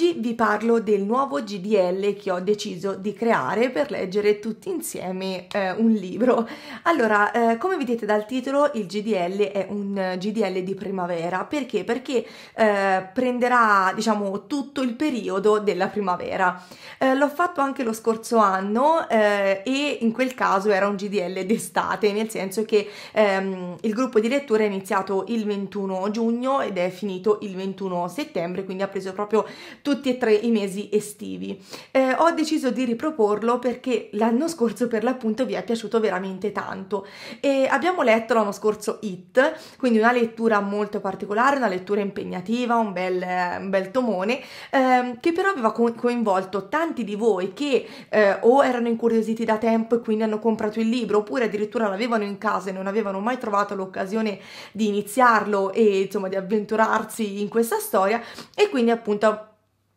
Oggi vi parlo del nuovo GDL che ho deciso di creare per leggere tutti insieme eh, un libro. Allora, eh, come vedete dal titolo, il GDL è un eh, GDL di primavera. Perché? Perché eh, prenderà, diciamo, tutto il periodo della primavera. Eh, l'ho fatto anche lo scorso anno eh, e in quel caso era un GDL d'estate, nel senso che ehm, il gruppo di lettura è iniziato il 21 giugno ed è finito il 21 settembre, quindi ha preso proprio tutto tutti e tre i mesi estivi. Eh, ho deciso di riproporlo perché l'anno scorso per l'appunto vi è piaciuto veramente tanto e abbiamo letto l'anno scorso It, quindi una lettura molto particolare, una lettura impegnativa, un bel, un bel tomone, ehm, che però aveva co coinvolto tanti di voi che eh, o erano incuriositi da tempo e quindi hanno comprato il libro oppure addirittura l'avevano in casa e non avevano mai trovato l'occasione di iniziarlo e insomma di avventurarsi in questa storia e quindi appunto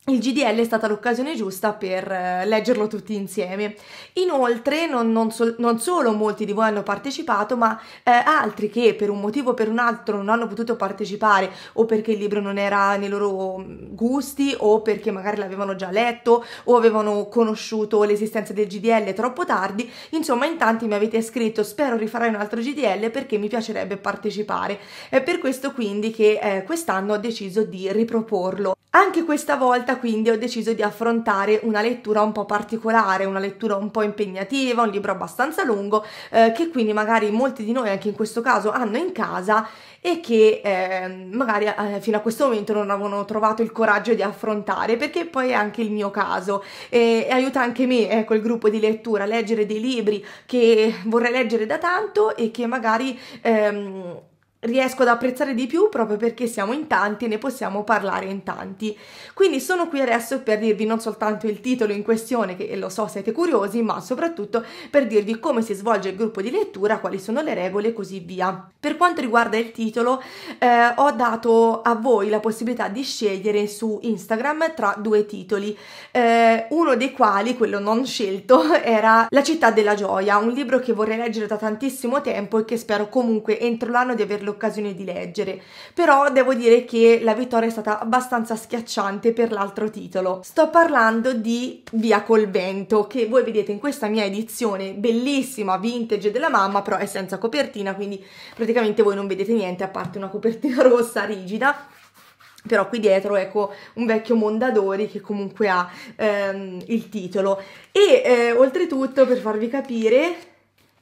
il GDL è stata l'occasione giusta per eh, leggerlo tutti insieme. Inoltre, non, non, so, non, solo molti di voi hanno partecipato, ma eh, altri che per un motivo o per un altro non hanno potuto partecipare, o perché il libro non era nei loro mm, gusti, o perché magari l'avevano già letto, o avevano conosciuto l'esistenza del GDL troppo tardi. Insomma, in tanti mi avete scritto: Spero rifarai un altro GDL perché mi piacerebbe partecipare. È per questo, quindi, che eh, quest'anno ho deciso di riproporlo. Anche questa volta volta quindi ho deciso di affrontare una lettura un po' particolare, una lettura un po' impegnativa, un libro abbastanza lungo eh, che quindi magari molti di noi anche in questo caso hanno in casa e che eh, magari eh, fino a questo momento non avevano trovato il coraggio di affrontare, perché poi è anche il mio caso e, e aiuta anche me, ecco, eh, il gruppo di lettura, a leggere dei libri che vorrei leggere da tanto e che magari ehm, riesco ad apprezzare di più proprio perché siamo in tanti e ne possiamo parlare in tanti. Quindi sono qui adesso per dirvi non soltanto il titolo in questione, che lo so siete curiosi, ma soprattutto per dirvi come si svolge il gruppo di lettura, quali sono le regole e così via. Per quanto riguarda il titolo, eh, ho dato a voi la possibilità di scegliere su Instagram tra due titoli, eh, uno dei quali, quello non scelto, era La città della gioia, un libro che vorrei leggere da tantissimo tempo e che spero comunque entro l'anno di averlo l'occasione di leggere, però devo dire che la vittoria è stata abbastanza schiacciante per l'altro titolo. Sto parlando di Via col vento, che voi vedete in questa mia edizione bellissima, vintage della mamma, però è senza copertina, quindi praticamente voi non vedete niente a parte una copertina rossa rigida però qui dietro ecco un vecchio Mondadori che comunque ha ehm, il titolo e eh, oltretutto per farvi capire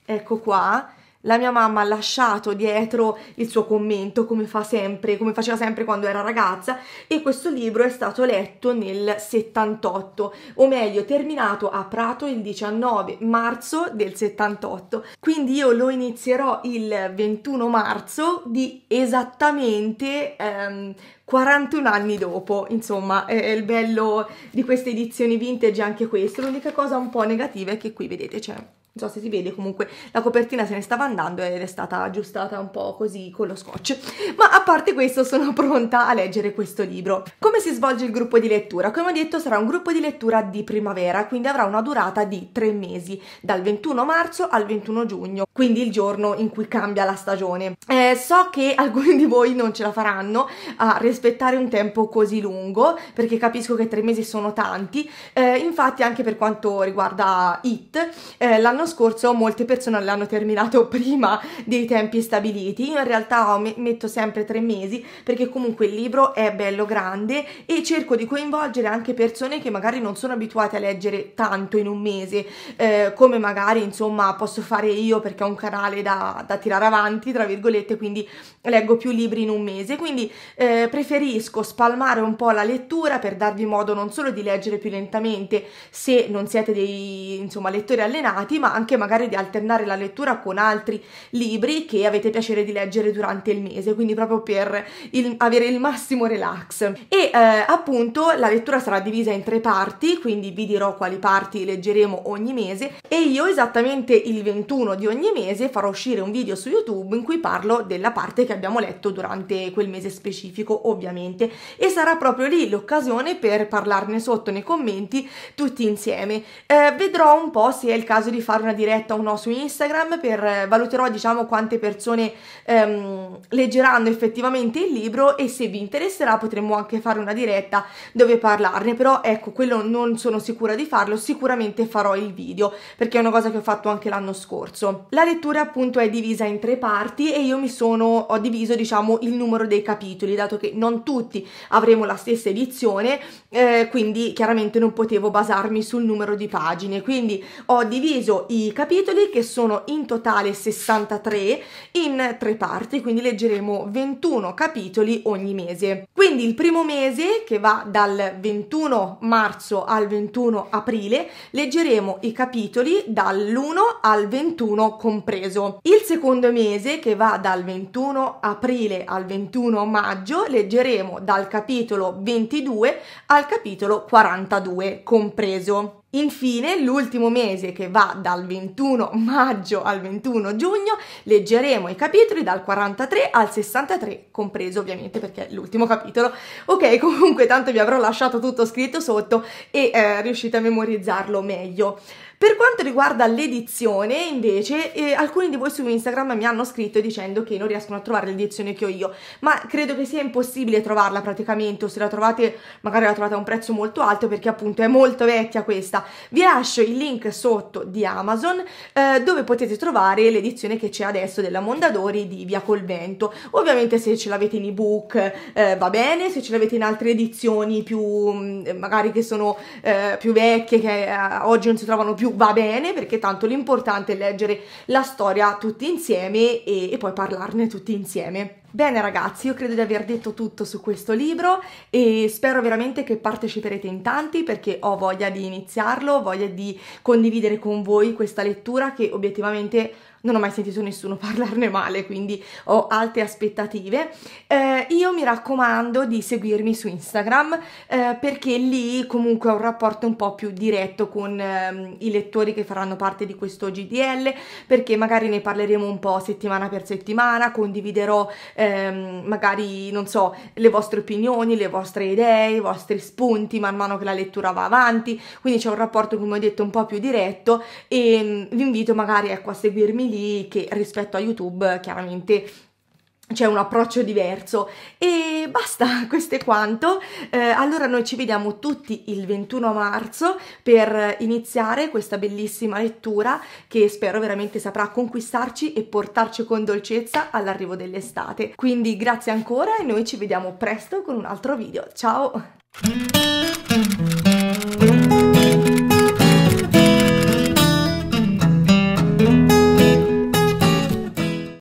ecco qua la mia mamma ha lasciato dietro il suo commento, come fa sempre, come faceva sempre quando era ragazza, e questo libro è stato letto nel 78, o meglio, terminato a Prato il 19 marzo del 78. Quindi io lo inizierò il 21 marzo di esattamente ehm, 41 anni dopo, insomma, è il bello di queste edizioni vintage anche questo. L'unica cosa un po' negativa è che qui vedete c'è non so se si vede comunque la copertina se ne stava andando ed è stata aggiustata un po' così con lo scotch ma a parte questo sono pronta a leggere questo libro come si svolge il gruppo di lettura? come ho detto sarà un gruppo di lettura di primavera quindi avrà una durata di tre mesi dal 21 marzo al 21 giugno quindi il giorno in cui cambia la stagione eh, so che alcuni di voi non ce la faranno a rispettare un tempo così lungo perché capisco che tre mesi sono tanti eh, infatti anche per quanto riguarda IT eh, l'anno l'anno scorso molte persone l'hanno terminato prima dei tempi stabiliti, io in realtà metto sempre tre mesi perché comunque il libro è bello grande e cerco di coinvolgere anche persone che magari non sono abituate a leggere tanto in un mese, eh, come magari insomma posso fare io perché ho un canale da, da, tirare avanti, tra virgolette, quindi leggo più libri in un mese, quindi eh, preferisco spalmare un po' la lettura per darvi modo non solo di leggere più lentamente se non siete dei insomma lettori allenati, ma anche magari di alternare la lettura con altri libri che avete piacere di leggere durante il mese, quindi proprio per il, avere il massimo relax. E eh, appunto la lettura sarà divisa in tre parti, quindi vi dirò quali parti leggeremo ogni mese e io esattamente il 21 di ogni mese farò uscire un video su YouTube in cui parlo della parte che abbiamo letto durante quel mese specifico, ovviamente, e sarà proprio lì l'occasione per parlarne sotto nei commenti tutti insieme. Eh, vedrò un po' se è il caso di fare fare una diretta o no su Instagram per eh, valuterò diciamo quante persone ehm, leggeranno effettivamente il libro e se vi interesserà potremmo anche fare una diretta dove parlarne, però ecco quello non sono sicura di farlo, sicuramente farò il video perché è una cosa che ho fatto anche l'anno scorso. La lettura appunto è divisa in tre parti e io mi sono, ho diviso diciamo il numero dei capitoli, dato che non tutti avremo la stessa edizione, eh, quindi chiaramente non potevo basarmi sul numero di pagine, quindi ho diviso i capitoli che sono in totale 63 in tre parti, quindi leggeremo 21 capitoli ogni mese. Quindi il primo mese che va dal 21 marzo al 21 aprile leggeremo i capitoli dall'1 al 21 compreso. Il secondo mese che va dal 21 aprile al 21 maggio leggeremo dal capitolo 22 al capitolo 42 compreso. Infine, l'ultimo mese che va dal 21 maggio al 21 giugno, leggeremo i capitoli dal 43 al 63, compreso ovviamente perché è l'ultimo capitolo. Ok, comunque tanto vi avrò lasciato tutto scritto sotto e eh, riuscite a memorizzarlo meglio. Per quanto riguarda l'edizione, invece, eh, alcuni di voi su Instagram mi hanno scritto dicendo che non riescono a trovare l'edizione che ho io, ma credo che sia impossibile trovarla praticamente, o se la trovate magari la trovate a un prezzo molto alto perché appunto è molto vecchia questa. Vi lascio il link sotto di Amazon eh, dove potete trovare l'edizione che c'è adesso della Mondadori di Via Col Vento. Ovviamente se ce l'avete in ebook eh, va bene, se ce l'avete in altre edizioni più mm, magari che sono eh, più vecchie, che eh, oggi non si trovano più va bene perché tanto l'importante è leggere la storia tutti insieme e, e poi parlarne tutti insieme. Bene ragazzi, io credo di aver detto tutto su questo libro e spero veramente che parteciperete in tanti perché ho voglia di iniziarlo, ho voglia di condividere con voi questa lettura che obiettivamente non ho mai sentito nessuno parlarne male, quindi ho alte aspettative. Eh, io mi raccomando di seguirmi su Instagram eh, perché lì comunque ho un rapporto un po' più diretto con ehm, i lettori che faranno parte di questo GDL, perché magari ne parleremo un po' settimana per settimana, condividerò ehm, magari, non so, le vostre opinioni, le vostre idee, i vostri spunti man mano che la lettura va avanti, quindi c'è un rapporto, come ho detto, un po' più diretto e mm, vi invito magari ecco, a seguirmi lì che rispetto a YouTube chiaramente c'è un approccio diverso e basta, questo è quanto. Eh, allora noi ci vediamo tutti il 21 marzo per iniziare questa bellissima lettura che spero veramente saprà conquistarci e portarci con dolcezza all'arrivo dell'estate. Quindi grazie ancora e noi ci vediamo presto con un altro video. Ciao!